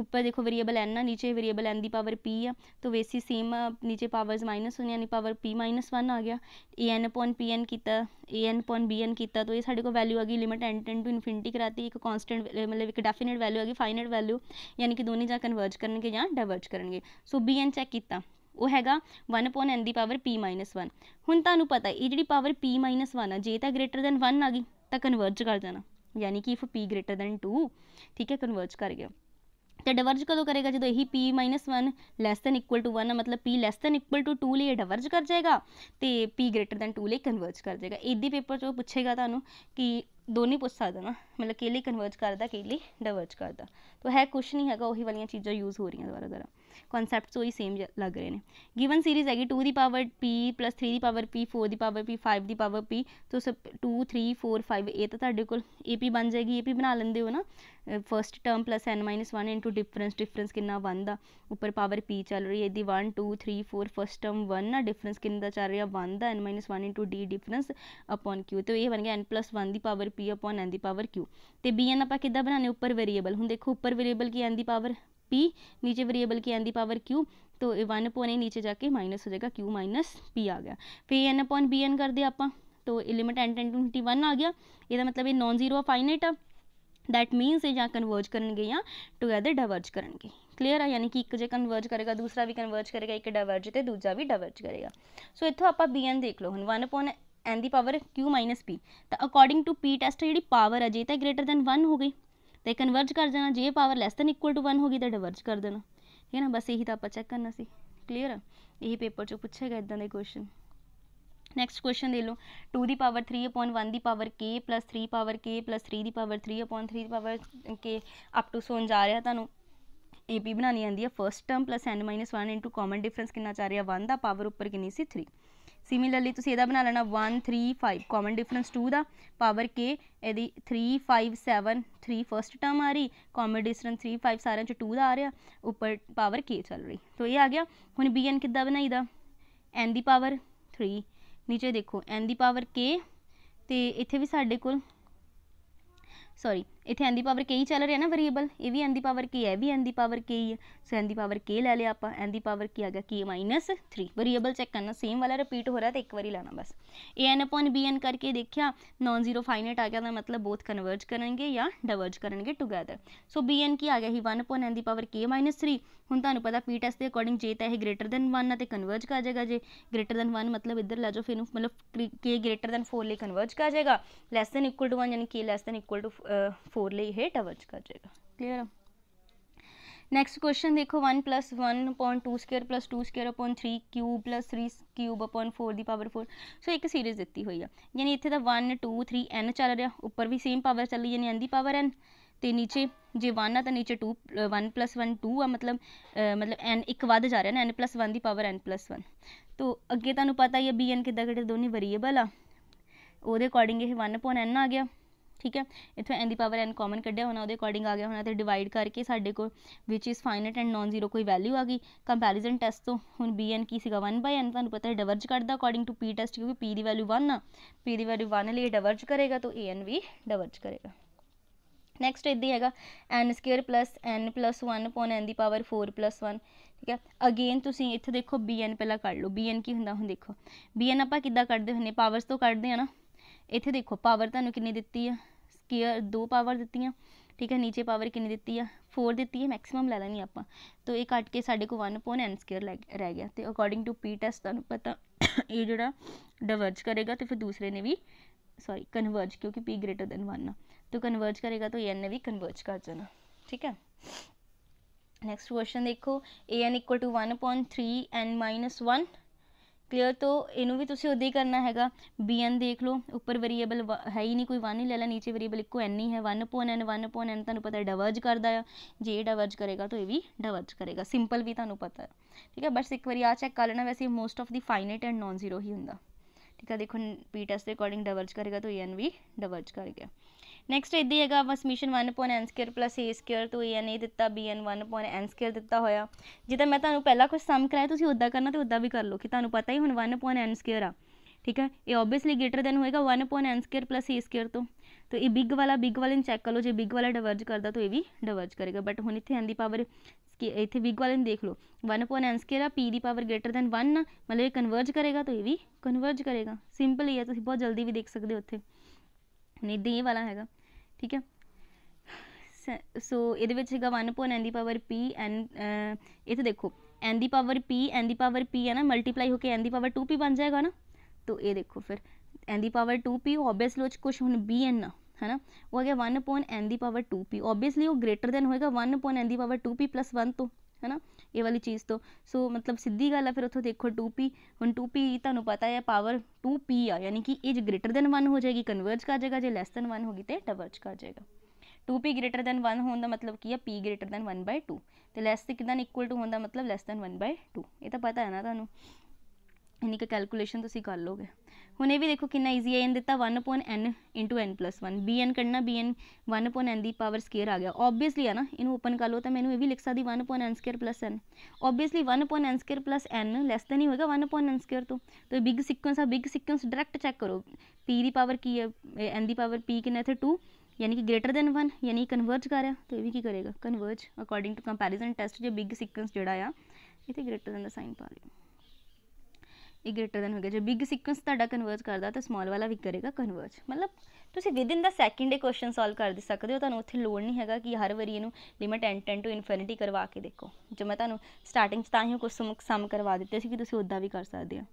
ऊपर देखो वेरिएबल एन ना नीचे वेरिएबल एन दी पावर पी है तो वैसे सेम नीचे पावर्स माइनस होने यानी पावर पी माइनस वन आ गया a n upon p n किया a n upon b n किया तो ये साढ़े को वैल्यू आ गई limit n tend to infinity कराती एक कॉन्सटेंट मतलब एक डेफिनेट वैल्यू आ गई फाइनेट वैल्यू यानी कि दोनों जहाँ कन्वर्ज करेंगे या डाइवर्ज करेंगे सो बी एन चैक किया वन पॉन एन की पावर पी माइनस वन हूँ ਹੁਣ पता है यी पावर पी माइनस वन आ जे तो ग्रेटर दैन वन आ गई तो कन्वर्ज कर जाना यानी कि if p greater than two ठीक है कन्वर्ज कर गया तो डवर्ज कदों करेगा जो यही p minus one less than equal to one मतलब p less than equal to two लिए डवर्ज कर जाएगा तो पी ग्रेटर दैन टू ले कन्वर्ज कर जाएगा ए पेपर चो पुछेगा तू कि दोनों पूछ सकता ना मतलब के लिए कन्वर्ज करता के लिए डिवर्ज करता तो है कुछ नहीं है उही वाली चीज़ा यूज़ हो रही दोबारा द्वारा कॉन्सेप्ट तो ही सेम लग रहे हैं गिवन सीरीज हैगी टू दी पावर पी प्लस थ्री दी पावर पी फोर दी पावर पी फाइव दी पावर पी तो सब टू थ्री फोर फाइव ए तो ਤੁਹਾਡੇ ਕੋਲ ਏਪੀ ਬਣ ਜਾਏਗੀ ਏਪੀ ਬਣਾ ਲੈਂਦੇ ਹੋ ਨਾ first term plus n 1 into difference difference ਕਿੰਨਾ 1 ਦਾ ਉੱਪਰ ਪਾਵਰ p ਚੱਲ ਰਹੀ ਹੈ ਇਹਦੀ 1 2 3 4 ਫਰਸਟ ਟਰਮ 1 ਨਾ ਡਿਫਰੈਂਸ ਕਿੰਨਾ ਦਾ ਚੱਲ ਰਿਹਾ 1 ਦਾ n 1 into d difference upon q ਤੇ ਇਹ ਬਣ ਗਿਆ n 1 ਦੀ ਪਾਵਰ p ਅਪਨ n ਦੀ ਪਾਵਰ q ਤੇ bn ਆਪਾਂ ਕਿੱਦਾਂ ਬਣਾਣੇ ਉੱਪਰ ਵੇਰੀਏਬਲ ਹੁਣ ਦੇਖੋ ਉੱਪਰ ਵੇਰੀਏਬਲ ਕੀ n ਦੀ ਪਾਵਰ पी नीचे वेरिएबल की एन दी पावर क्यू तो वन अपॉन ए नीचे जाके माइनस हो जाएगा क्यू माइनस पी आ गया फिर एन अपॉन बी एन कर दिया आप तो limit n tend twenty one आ गया ये मतलब ये नॉन जीरो फाइनेट आ दैट मीनस ये जहाँ कन्वर्ज करेंगे या टुगैदर डाइवर्ज करेंगे क्लीयर आ यानी कि एक जो कन्वर्ज करेगा दूसरा भी कन्वर्ज करेगा एक डाइवर्ज तो दूजा भी डाइवर्ज करेगा सो so, इतों आप बी एन देख लो हम वन अपॉन एन दी पावर क्यू माइनस पी तो अकॉर्डिंग टू पी टेस्ट जी पावर है जी तो ग्रेटर दैन वन हो गई ਤੇ ਕਨਵਰਜ ਕਰ ਜਾਣਾ ਜੇ power less than equal to 1 ਹੋਗੀ ਤਾਂ ਡਿਵਰਜ ਕਰ ਦੇਣਾ ਠੀਕ ਹੈ ਨਾ ਬਸ ਇਹੀ ਤਾਂ ਆਪਾਂ ਚੈੱਕ ਕਰਨਾ ਸੀ ਕਲੀਅਰ ਹੈ ਇਹੀ ਪੇਪਰ ਚੋਂ ਪੁੱਛੇਗਾ ਇਦਾਂ ਦੇ ਕੁਐਸਚਨ ਨੈਕਸਟ ਕੁਐਸਚਨ ਦੇ ਲਓ 2 ਦੀ ਪਾਵਰ 3 1 ਦੀ ਪਾਵਰ k 3 ਪਾਵਰ k 3 ਦੀ ਪਾਵਰ 3 3 ਦੀ power k up to so on ਜਾ ਰਿਹਾ ਤੁਹਾਨੂੰ ਏਪੀ ਬਣਾਣੀ ਆਂਦੀ ਹੈ first term n 1 into common difference ਕਿੰਨਾ ਚਾ ਰਿਹਾ 1 ਦਾ ਪਾਵਰ ਉੱਪਰ ਕਿੰਨੀ ਸੀ 3 ਸਿਮਿਲਰਲੀ ਤੁਸੀਂ ਇਹਦਾ ਬਣਾ ਲੈਣਾ 1 3 5 ਕਾਮਨ ਡਿਫਰੈਂਸ 2 ਦਾ ਪਾਵਰ k ਇਹਦੀ 3 5 7 3 ਫਰਸਟ ਟਰਮ ਆ ਰਹੀ ਕਾਮਨ ਡਿਫਰੈਂਸ 3 5 ਸਾਰਿਆਂ ਚ 2 ਦਾ ਆ ਰਿਹਾ ਉੱਪਰ ਪਾਵਰ k ਚੱਲ ਰਹੀ ਤੋਂ ਇਹ ਆ ਗਿਆ ਹੁਣ bn ਕਿੱਦਾਂ ਬਣਾਈਦਾ n ਦੀ ਪਾਵਰ 3 ਨੀਚੇ ਦੇਖੋ n ਦੀ ਪਾਵਰ k ਤੇ ਇੱਥੇ ਵੀ ਸਾਡੇ ਕੋਲ ਸੌਰੀ ਇੱਥੇ ਐਨ ਦੀ ਪਾਵਰ k ਹੀ ਚੱਲ ਰਿਹਾ ਨਾ ਵੇਰੀਏਬਲ ਇਹ ਵੀ ਐਨ ਦੀ ਪਾਵਰ k ਹੈ ਵੀ ਐਨ ਦੀ ਪਾਵਰ k ਹੀ ਹੈ ਸੋ n ਦੀ ਪਾਵਰ k ਲੈ ਲਿਆ ਆਪਾਂ ਐਨ ਦੀ ਪਾਵਰ ਕੀ ਆ ਗਿਆ k 3 ਵੇਰੀਏਬਲ ਚੈੱਕ ਕਰਨਾ ਸੇਮ ਵਾਲਾ ਰਿਪੀਟ ਹੋ ਰਿਹਾ ਤਾਂ ਇੱਕ ਵਾਰੀ ਲੈਣਾ ਬਸ an bn ਕਰਕੇ ਦੇਖਿਆ ਨਾਨ ਜ਼ੀਰੋ ਫਾਈਨਾਈਟ ਆ ਗਿਆ ਤਾਂ ਮਤਲਬ ਬੋਥ ਕਨਵਰਜ ਕਰਨਗੇ ਜਾਂ ਡਾਇਵਰਜ ਕਰਨਗੇ ਟੁਗੇਦਰ ਸੋ bn ਕੀ ਆ ਗਿਆ ਹੀ 1 n ਦੀ ਪਾਵਰ k 3 ਹੁਣ ਤੁਹਾਨੂੰ ਪਤਾ ਪੀ ਟੈਸਟ ਦੇ ਅਕੋਰਡਿੰਗ ਜੇ ਤਾਂ ਇਹ ਗ੍ਰੇਟਰ ਦੈਨ 1 ਆ ਤੇ ਕਨਵਰਜ ਕਰ ਜਾਏਗਾ ਜੇ ਗ੍ਰੇਟਰ ਦੈਨ 1 ਮਤਲਬ ਇੱਧਰ ਲੈ ਜਾਓ ਫਿਰ ਨੂੰ ਮਤਲਬ ਕੇ ਗ੍ਰੇਟਰ ਦੈਨ 4 ਲਈ ਕਨਵਰਜ ਕਰ ਜਾਏਗਾ ਲੈਸ ਦੈਨ ਇਕੁਅਲ ਟੂ 1 ਯਾਨੀ ਕੇ ਲੈਸ ਦੈਨ ਇਕੁਅਲ ਟੂ फोर ले एट अवर्ज कर जाएगा क्लियर है नेक्स्ट क्वेश्चन देखो one plus one upon two square plus two square upon three cube plus three cube upon four ਦੀ ਪਾਵਰ 4 ਸੋ ਇੱਕ ਸੀਰੀਜ਼ ਦਿੱਤੀ ਹੋਈ ਆ ਯਾਨੀ ਇੱਥੇ ਤਾਂ 1 2 3 n ਚੱਲ ਰਿਹਾ ਉੱਪਰ ਵੀ ਸੇਮ ਪਾਵਰ ਚੱਲੀ ਯਾਨੀ n ਦੀ ਪਾਵਰ n ਤੇ ਨੀਚੇ ਜੇ 1 ਆ ਤਾਂ ਨੀਚੇ 2 1 plus 1 2 ਆ ਮਤਲਬ ਮਤਲਬ n ਇੱਕ ਵੱਧ ਜਾ ਰਿਹਾ ਨਾ n 1 ਦੀ ਪਾਵਰ n 1 ਤੋਂ ਅੱਗੇ ਤੁਹਾਨੂੰ ਪਤਾ ਹੀ ਆ bn ਕਿੱਦਾਂ ਕਿਤੇ ਦੋਨੇ ਵੇਰੀਏਬਲ ਆ ਉਹਦੇ ਅਕੋਰਡਿੰਗ ਇਹ 1 n ਆ ਗਿਆ ठीक है इतना n the power n common क्ढ्या होना अकॉर्डिंग आ गया होना तो डिवाइड करके साढ़े को which is finite and non zero कोई वैल्यू आ गई कंपैरिजन टेस्ट तो हूँ बी एन की सगा वन बाय एन तुम्हें पता है डवर्ज करता अकॉर्डिंग टू पी टेस्ट क्योंकि पी की वैल्यू वन आ पी की वैल्यू वन लिए डवर्ज करेगा तो ए एन भी डवर्ज करेगा नैक्सट इदी है n square plus n plus one upon n the power four plus one ठीक है अगेन तुम इतने देखो बी एन पहला कड़ लो बी एन की होंगे हम देखो बी एन आप कि कड़ते होंगे पावर तो कड़ते हैं ना इतने देखो पावर तुम्हें कि दिती है केयर दो पावर दिती है ठीक है नीचे पावर किन्नी दिती है फोर दिती है मैक्सीम लै लें आप तो यह कट के साढ़े को वन पोन एन स्केयर लै रह गया तो अकॉर्डिंग टू पी टेस्ट तुम पता ये जोड़ा डवर्ज करेगा तो फिर दूसरे ने भी सॉरी कन्वर्ज क्योंकि पी ग्रेटर दैन वन तो कन्वर्ज करेगा तो ए एन ने भी कन्वर्ज कर जाना ठीक है नैक्सट क्वेश्चन देखो a n equal to one point three n minus one clear तो यू भी तुम्हें उद ही करना है बी एन देख लो उपर वेरीएबल व है ही नहीं कोई वन ही ले ला नीचे वेरीएबल एक एन ही है one upon n one upon n तुम पता है डवर्ज करता है जे डवर्ज करेगा तो यह भी डवर्ज करेगा सिंपल भी तुम्हें पता है ठीक है बस एक बार आ चेक कर लेना वैसे most of the finite and non zero ही होंगे ठीक है देखो पी के अकॉर्डिंग डवर्ज करेगा तो ए एन भी डवर्ज कर गया next next summation one point n square plus a square तो ई एन ए दिता b n one point n square दिता हुआ जिदा मैं तुम्हें पहला कुछ सम कराया ਤੁਸੀਂ उदा करना तो उदा भी कर लो कि तुम्हें पता ही हूँ वन पॉइंट एन स्केयर आ ठीक है ये ऑब्वियसली ग्रेटर दैन होएगा one point n square plus a square तो तो ये बिग वाला बिग वाले ने कर लो जो बिग वाला डवर्ज करता तो ये भी डिवर्ज करेगा बट हूँ इतने एन की पावर इतने बिग वाले ने देख लो वन पॉइंट एन स्केयर आ पी की पावर ग्रेटर दैन वन आ मतलब ये कन्वर्ज करेगा तो ये भी कन्वर्ज करेगा सिंपल ही है तुम बहुत जल्दी भी देख सकते हो उ नहीं ये वाला हैगा ठीक है सो ये हैगा one point N the power p n ये तो देखो n the power p n the power p है ना मल्टीप्लाई होकर एन दी पावर टू पी बन जाएगा ना तो ये देखो फिर एन दी पावर टू पी ओबियसलोच कुछ हूँ बी एन ना है ना वो है one point n the power two p obviously greater than होएगा one point n the power two P plus one तो है ना ये वाली चीज़ तो सो मतलब सीधी गल है फिर उतो देखो टू पी हम टू पी तुम पता है पावर टू पी आनी कि ये ग्रेटर दैन वन हो जाएगी कन्वर्ज कर जाएगा जो लैस दैन वन होगी तो डवर्ज कर जाएगा two p greater than one हो मतलब की है p greater than one by two तो लैस से किदान इक्वल टू होंगे मतलब less than one by two य पता है ना तो इनकी कैलकुलेशन तुम कर लोगे उन्हें भी देखो कि ईजी है एन दिता one upon n into n plus one b n कड़ना b n one upon n की पावर स्केयर आ गया ओबीयसली है ना इन ओपन कर लो तो मैं ये भी लिख सकती one upon n square plus n obviously one upon n square plus n less तो नहीं होगा वन अपॉन एन स्केयर तो तो बिग सिक्वेंस आ बिग सिक्वेंस डायरैक्ट चैक करो पी की पावर की है एन की पावर पी कि इतने टू यानी कि ग्रेटर दैन वन यानी कन्वर्ज कर रहा तो यह भी की करेगा converge according to comparison test जो बिग सिक्वेंस जोड़ा आ इतने ग्रेटर दैन का साइन पा हो ਇਹ ਗ੍ਰੇਟਰ ਦੈਨ ਹੋ ਗਿਆ ਜੇ ਬਿਗ ਸੀਕੁਐਂਸ ਤੁਹਾਡਾ ਕਨਵਰਜ ਕਰਦਾ ਤਾਂ ਸਮਾਲ ਵਾਲਾ ਵੀ ਕਰੇਗਾ ਕਨਵਰਜ ਮਤਲਬ ਤੁਸੀਂ within the second a question solve ਕਰ ਦੇ ਸਕਦੇ ਹੋ ਤੁਹਾਨੂੰ ਉੱਥੇ ਲੋੜ ਨਹੀਂ ਹੈਗਾ ਕਿ ਹਰ ਵਾਰੀ ਇਹਨੂੰ limit and tend to infinity ਕਰਵਾ ਕੇ ਦੇਖੋ ਜੋ ਮੈਂ ਤੁਹਾਨੂੰ ਸਟਾਰਟਿੰਗ 'ਚ ਤਾਂ ਹੀ ਕੁਝ ਸਮ ਕਰਵਾ ਦਿੱਤੇ ਸੀ ਕਿ ਤੁਸੀਂ ਉਦਾਂ ਵੀ ਕਰ ਸਕਦੇ ਹੋ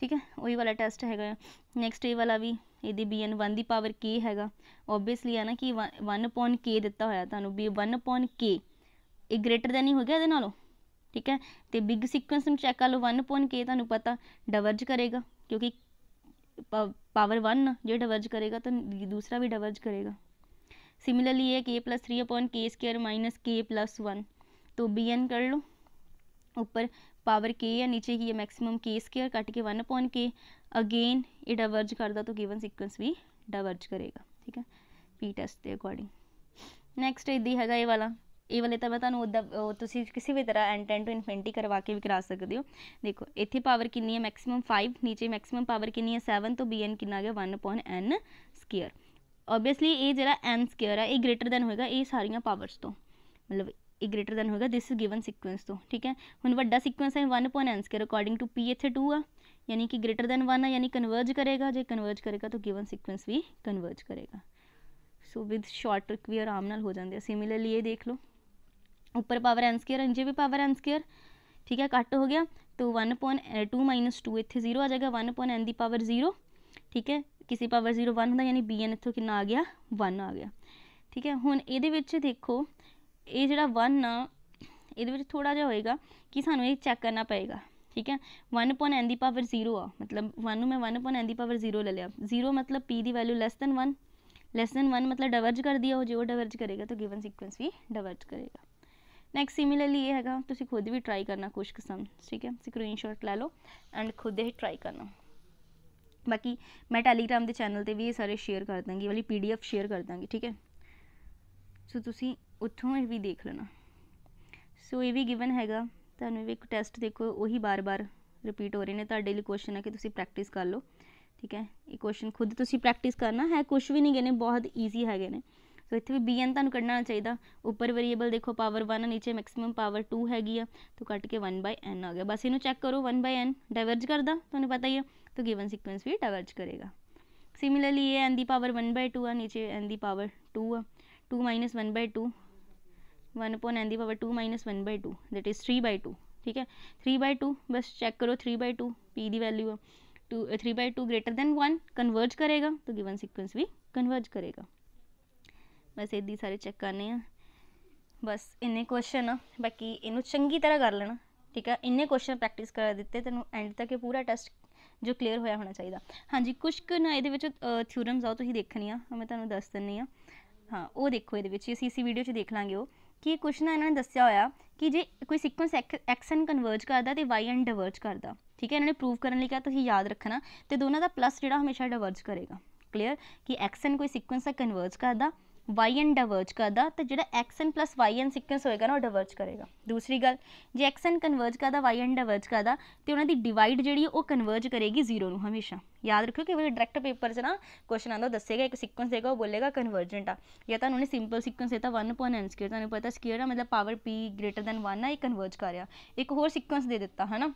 ਠੀਕ ਹੈ ਉਹੀ ਵਾਲਾ ਟੈਸਟ ਹੈਗਾ ਨੈਕਸਟ ਇਹ ਵਾਲਾ ਵੀ ਇਹਦੀ ਐਨ 1 ਦੀ ਪਾਵਰ k ਹੈਗਾ ਆਬਵੀਅਸਲੀ ਆ ਨਾ ਕਿ 1 k ਦਿੱਤਾ ਹੋਇਆ ਤੁਹਾਨੂੰ ਬੀ 1 k ਇਹ ਗ੍ਰੇਟਰ ਦੈਨ ਹੀ ਹੋ ਗਿਆ ਇਹਦੇ ਨਾਲੋਂ ठीक है तो बिग सीकुएंस ਸੀਕੁਐਂਸ कर लो वन पॉइंट के k पता डवर्ज करेगा क्योंकि प पावर वन जो डवर्ज करेगा तो दूसरा भी डवर्ज करेगा सिमिलरली है k plus three upon k square minus k plus one तो बी एन कर लो ऊपर पावर के या नीचे की है मैक्सिमम के स्केयर कट के वन अपॉन के अगेन ये डवर्ज करता तो गिवन सीक्वेंस भी डवर्ज करेगा ठीक है पी टेस्ट के अकॉर्डिंग नैक्सट इदी है ये वाला ये वाले तो मैं तुम्हें उदा किसी भी तरह एन टेन टू इनफिनिटी करवा के भी करा सद देखो इतनी पावर कि मैक्सीम फाइव नीचे मैक्सीम पावर कि सैवन तो बी एन कि one point n square obviously जरा एन स्केयर है येटर दैन होएगा ये सारिया पावरस तो मतलब एक ग्रेटर दैन होगा दिस गिवन सीकुएंस तो ठीक है हम व्डा सीकुएंस है one point n square according to p इतें टू आ यानी कि ग्रेटर दैन वन आनी कन्वर्ज करेगा जो कन्वर्ज करेगा तो गिवन सीकुएंस भी कन्वर्ज करेगा सो विद शॉर्ट ट्रिक भी आराम हो जाते सिमिलरली देख लो ऊपर पावर एन स्केयर नीचे भी पावर एन स्केयर ठीक है कट हो गया तो one a two minus two इतने जीरो आ जाएगा वन पॉइंट एन की पावर जीरो ठीक है किसी पावर जीरो वन होंगे यानी बी एन इतों कि आ गया वन आ गया ठीक है हूँ ये देखो ये जोड़ा वन आ ये थोड़ा जहा होएगा कि सूँ ये चैक करना पेगा ठीक है वन पॉइंट एन की पावर जीरो आ मतलब वन में वन पॉइंट एन की पावर जीरो ले लिया जीरो मतलब पी की value less than one less than one मतलब डवर्ज कर दिया हो जो डवर्ज करेगा तो गिवन सीकुएंस भी डवर्ज करेगा नैक्सट सिमिलरली ये हैगा खुद भी ट्राई करना कुछ किसम ठीक है स्क्रीन शॉट लै लो एंड खुद ही ट्राई करना बाकी मैं टैलीग्राम के चैनल पर भी ये सारे शेयर कर देंगी वाली पी डी एफ शेयर कर देंगी ठीक है सो तुम उतों भी देख लेना सो ये भी गिवन हैगा तुम एक टैसट देखो उ बार बार रिपीट हो रहे हैं तो क्वेश्चन है कि तुम प्रैक्टिस कर लो ठीक है ये क्वेश्चन खुद तुम प्रैक्टिस करना है कुछ भी नहीं गए बहुत ईजी है तो भी ਇੱਥੇ ਵੀ bn ਤੁਹਾਨੂੰ ਕੱਢਣਾ ਚਾਹੀਦਾ ਉੱਪਰ ਵੇਰੀਏਬਲ ਦੇਖੋ ਪਾਵਰ 1 ਨੀਚੇ ਮੈਕਸਿਮਮ ਪਾਵਰ 2 ਹੈਗੀ कट के वन बाय एन आ गया बस ਬਸ चैक करो वन बाय एन डायवर्ज करता तो पता ही है तो गिवन सीकुएंस भी डाइवर्ज करेगा सिमिलरली ये एन की पावर वन बाय टू आ नीचे एन की पावर टू आ two minus one by two one upon n की power two minus one by two that is three by two ठीक है थ्री बाय टू बस चैक करो थ्री बाय टू पी की वैल्यू आ two three by two greater than one converge करेगा तो गिवन सीकुएंस भी कन्वर्ज करेगा ਬਸ ਇਦੀ ਸਾਰੇ ਚੈੱਕ ਕਰਨੇ ਆ ਬਸ ਇੰਨੇ ਕੁਐਸਚਨ ਆ ਬਾਕੀ ਇਹਨੂੰ ਚੰਗੀ ਤਰ੍ਹਾਂ ਕਰ ਲੈਣਾ ਠੀਕ ਆ ਇੰਨੇ ਕੁਐਸਚਨ ਪ੍ਰੈਕਟਿਸ ਕਰ ਦਿੱਤੇ ਤੈਨੂੰ ਐਂਡ ਤੱਕ ਇਹ ਪੂਰਾ ਟੈਸਟ ਜੋ ਕਲੀਅਰ ਹੋਇਆ ਹੋਣਾ ਚਾਹੀਦਾ ਹਾਂਜੀ ਕੁਝ ਕੁ ਨਾ ਇਹਦੇ ਵਿੱਚ ਥਿਉਰਮਸ ਆ ਤੁਸੀਂ ਦੇਖਣੀ ਆ ਮੈਂ ਤੁਹਾਨੂੰ ਦੱਸ ਦਿੰਨੀ ਆ ਹਾਂ ਉਹ ਦੇਖੋ ਇਹਦੇ ਵਿੱਚ ਇਸ ਇਸੀ ਵੀਡੀਓ 'ਚ ਦੇਖ ਲਾਂਗੇ ਉਹ ਕਿ ਕੁਛ ਨਾ ਇਹਨਾਂ ਨੇ ਦੱਸਿਆ ਹੋਇਆ ਕਿ ਜੇ ਕੋਈ ਸੀਕੁਐਂਸ ਐਕਸ਼ਨ ਕਨਵਰਜ ਕਰਦਾ ਤੇ ਵਾਈ ਐਂਡ ਡਿਵਰਜ ਕਰਦਾ ਠੀਕ ਹੈ ਇਹਨਾਂ ਨੇ ਪ੍ਰੂਵ ਕਰਨ ਲਈ ਕਿਹਾ ਤੁਸੀਂ ਯਾਦ ਰੱਖਣਾ ਤੇ ਦੋਨਾਂ ਦਾ ਪਲੱਸ ਜਿਹੜਾ ਹਮੇਸ਼ਾ ਡਿਵਰਜ ਕਰੇਗਾ ਕਲੀਅਰ ਕਿ ਐਕਸ਼ਨ ਕੋਈ ਸੀਕੁਐਂਸ ਆ ਕਨਵਰਜ ਕਰਦਾ yn ਡਾਇਵਰਜ ਕਰਦਾ ਤਾਂ ਜਿਹੜਾ xn yn ਸੀਕੁਐਂਸ ਹੋਏਗਾ ਨਾ ਉਹ ਡਾਇਵਰਜ ਕਰੇਗਾ ਦੂਸਰੀ ਗੱਲ ਜੇ xn ਕਨਵਰਜ ਕਰਦਾ yn ਡਾਇਵਰਜ ਕਰਦਾ ਤੇ ਉਹਨਾਂ ਦੀ ਡਿਵਾਈਡ ਜਿਹੜੀ ਉਹ ਕਨਵਰਜ ਕਰੇਗੀ ਜ਼ੀਰੋ ਨੂੰ ਹਮੇਸ਼ਾ ਯਾਦ ਰੱਖਿਓ ਕਿ ਉਹ ਡਾਇਰੈਕਟ ਪੇਪਰ 'ਚ ਨਾ ਕੁਐਸਚਨ ਆਂਦਾ ਦੱਸੇਗਾ ਇੱਕ ਸੀਕੁਐਂਸ ਹੈਗਾ ਉਹ ਬੋਲੇਗਾ ਕਨਵਰਜੈਂਟ ਆ ਜਾਂ ਤਾਂ ਉਹਨੇ ਸਿੰਪਲ ਸੀਕੁਐਂਸ ਦਿੱਤਾ 1 upon n ਸਕੁਅਰ ਤੁਹਾਨੂੰ ਪਤਾ ਸਕੁਅਰ ਦਾ ਮਤਲਬ ਪਾਵਰ p ਗ੍ਰੇਟਰ ਦੈਨ 1 ਆ ਇਹ ਕਨਵਰਜ ਕਰ ਰਿਹਾ ਇੱਕ ਹੋਰ ਸੀਕੁਐਂਸ ਦੇ ਦਿੱਤਾ ਹਨਾ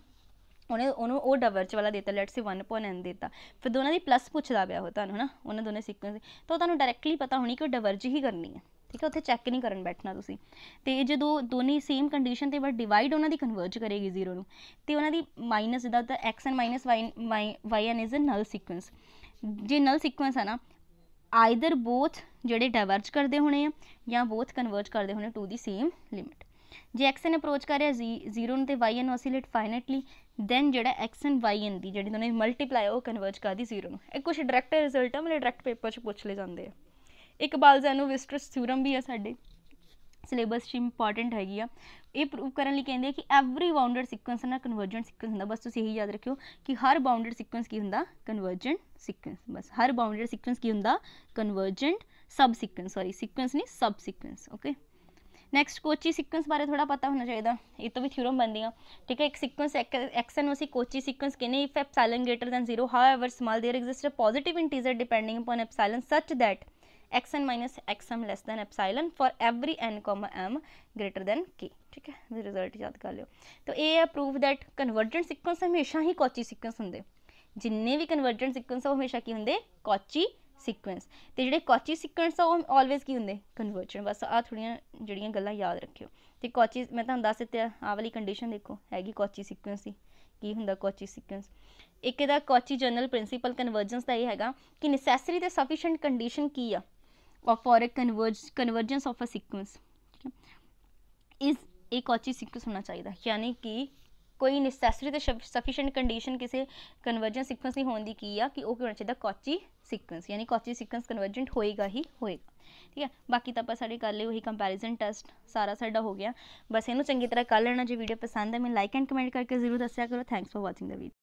ਉਹਨੇ ਉਹਨੂੰ ਉਹ ਡਬਲ ਚ ਵਾਲਾ ਦਿੱਤਾ ਲੈਟਸ ਸੇ 1 n ਦਿੱਤਾ ਫਿਰ ਦੋਨਾਂ ਦੀ ਪਲੱਸ ਪੁੱਛਦਾ ਪਿਆ ਉਹ ਤੁਹਾਨੂੰ ਹਨਾ ਉਹਨਾਂ ਦੋਨੇ ਸੀਕੁਐਂਸ ਤਾਂ ਤੁਹਾਨੂੰ ਡਾਇਰੈਕਟਲੀ ਪਤਾ ਹੋਣੀ ਕਿ ਉਹ ਡਵਰਜ ਹੀ ਕਰਨੀ ਹੈ ਠੀਕ ਹੈ ਉੱਥੇ ਚੈੱਕ ਨਹੀਂ ਕਰਨ ਬੈਠਣਾ ਤੁਸੀਂ ਤੇ ਜਦੋਂ ਦੋਨੇ ਸੇਮ ਕੰਡੀਸ਼ਨ ਤੇ ਬਟ ਡਿਵਾਈਡ ਉਹਨਾਂ ਦੀ ਕਨਵਰਜ ਕਰੇਗੀ ਜ਼ੀਰੋ ਨੂੰ ਤੇ ਉਹਨਾਂ ਦੀ ਮਾਈਨਸ ਦਾ ਤਾਂ x and minus y y n is a null sequence ਜੇ ਨਲ ਸੀਕੁਐਂਸ ਹੈ ਨਾ ਆਈਦਰ ਬੋਥ ਜਿਹੜੇ ਡਾਇਵਰਜ ਕਰਦੇ ਹੋਣੇ ਆ ਜਾਂ ਬੋਥ ਕਨਵਰਜ ਕਰਦੇ ਹੋਣੇ ਟੂ ਦੀ ਸੇਮ ਲਿਮਿਟ ਜੇ x ਨੇ ਅਪਰੋਚ ਕਰ ਰਿਹਾ 0 ਨੂੰ ਤੇ y ਨੂੰ ਆਸੀਲੇਟ ਫਾਈਨਾਈਟਲੀ ਦੈਨ ਜਿਹੜਾ x ਐਂਡ y ਐਂਡ ਦੀ ਜਿਹੜੀ ਦੋਨਾਂ ਦੀ ਮਲਟੀਪਲਾਈ ਉਹ ਕਨਵਰਜ ਕਰਦੀ 0 ਨੂੰ ਇਹ ਕੁਝ ਡਾਇਰੈਕਟ ਰਿਜ਼ਲਟ ਆ ਮੇਰੇ ਡਾਇਰੈਕਟ ਪੇਪਰ 'ਚ ਪੁੱਛ ਲਏ ਜਾਂਦੇ ਆ ਇੱਕ ਬਾਲਜ਼ਾਨੋ ਵਿਸਟਰਸ ਥਿਊਰਮ ਵੀ ਆ ਸਾਡੇ ਸਿਲੇਬਸ 'ਚ ਇੰਪੋਰਟੈਂਟ ਹੈਗੀ ਆ ਇਹ ਪ੍ਰੂਵ ਕਰਨ ਲਈ ਕਹਿੰਦੇ ਆ ਕਿ ਐਵਰੀ ਬਾਉਂਡਡ ਸੀਕੁਐਂਸ ਨਾਲ ਕਨਵਰਜੈਂਟ ਸੀਕੁਐਂਸ ਹੁੰਦਾ ਬਸ ਤੁਸੀਂ ਇਹੀ ਯਾਦ ਰੱਖਿਓ ਕਿ ਹਰ ਬਾਉਂਡਡ ਸੀਕੁਐਂਸ ਕੀ ਹੁੰਦਾ ਕਨਵਰਜੈਂਟ ਸੀਕੁਐਂਸ ਬਸ ਹਰ ਬਾਉਂਡਡ ਸੀਕੁਐਂਸ ਕੀ ਹੁੰਦਾ convergent sub sequence sorry sequence ਨਹੀਂ sub sequence okay next Cauchy sequence बारे थोड़ा पता होना चाहिए ये तो भी थ्यूरम बन दिया ठीक है एक सीक्वेंस एक्सन उसी कोची सीक्वेंस कहने if epsilon greater than zero however small there exist a positive integer depending upon epsilon such that x n minus x m less than epsilon for every n comma m greater than k ठीक है रिजल्ट याद कर लियो तो यह है प्रूफ दैट कन्वर्जेंट सीक्वेंस हमेशा ही कोची सीक्वेंस होंगे जिन्हें भी कन्वर्जेंट सीक्वेंस हमेशा की होंगे कोची ਸੀਕੁਐਂਸ ਤੇ ਜਿਹੜੇ ਕੋਚੀ ਸੀਕੁਐਂਸ ਆ ਉਹ ਆਲਵੇਸ ਕੀ ਹੁੰਦੇ ਕਨਵਰਜਨ ਬਸ ਆ ਥੋੜੀਆਂ ਜਿਹੜੀਆਂ ਗੱਲਾਂ ਯਾਦ ਰੱਖਿਓ ਤੇ ਕੋਚੀ ਮੈਂ ਤੁਹਾਨੂੰ ਦੱਸ ਦਿੱਤਾ ਆ ਵਾਲੀ ਕੰਡੀਸ਼ਨ ਦੇਖੋ ਹੈਗੀ ਕੋਚੀ ਸੀਕੁਐਂਸ ਹੀ ਕੀ ਹੁੰਦਾ ਕੋਚੀ ਸੀਕੁਐਂਸ ਇੱਕ ਇਹਦਾ ਕੋਚੀ ਜਨਰਲ ਪ੍ਰਿੰਸੀਪਲ ਕਨਵਰਜੈਂਸ ਦਾ ਇਹ ਹੈਗਾ ਕਿ ਨੈਸੈਸਰੀ ਤੇ ਸਫੀਸ਼ੀਐਂਟ ਕੰਡੀਸ਼ਨ ਕੀ ਆ for a converge convergence of a sequence is ਇਹ ਕੋਚੀ ਸੀਕੁਐਂਸ ਹੋਣਾ ਚਾਹੀਦਾ ਯਾਨੀ ਕਿ ਕੋਈ ਨੈਸੈਸਰੀ ਤੇ ਸਫੀਸ਼ੀਐਂਟ ਕੰਡੀਸ਼ਨ ਕਿਸੇ ਕਨਵਰਜੈਂਟ ਸੀਕੁਐਂਸ ਦੀ ਹੋਣ ਦੀ ਕੀ ਆ ਕਿ ਉਹ ਕੀ ਹੋਣਾ ਚਾਹੀਦਾ ਕੌਚੀ ਸੀਕੁਐਂਸ ਯਾਨੀ ਕੌਚੀ ਸੀਕੁਐਂਸ ਕਨਵਰਜੈਂਟ ਹੋਏਗਾ ਹੀ ਹੋਏਗਾ ਠੀਕ ਹੈ ਬਾਕੀ ਤਾਂ ਆਪਾਂ ਸਾਡੇ ਕਰ ਲਈ ਉਹੀ ਕੰਪੈਰੀਜ਼ਨ ਟੈਸਟ ਸਾਰਾ ਸਾਡਾ ਹੋ ਗਿਆ ਬਸ ਇਹਨੂੰ ਚੰਗੀ ਤਰ੍ਹਾਂ ਕਰ ਲੈਣਾ ਜੇ ਵੀਡੀਓ ਪਸੰਦ ਹੈ ਮੈਨੂੰ ਲਾਈਕ ਐਂਡ ਕਮੈਂਟ ਕਰਕੇ ਜ਼ਰੂਰ ਦੱਸਿਆ ਕਰੋ thanks for watching the video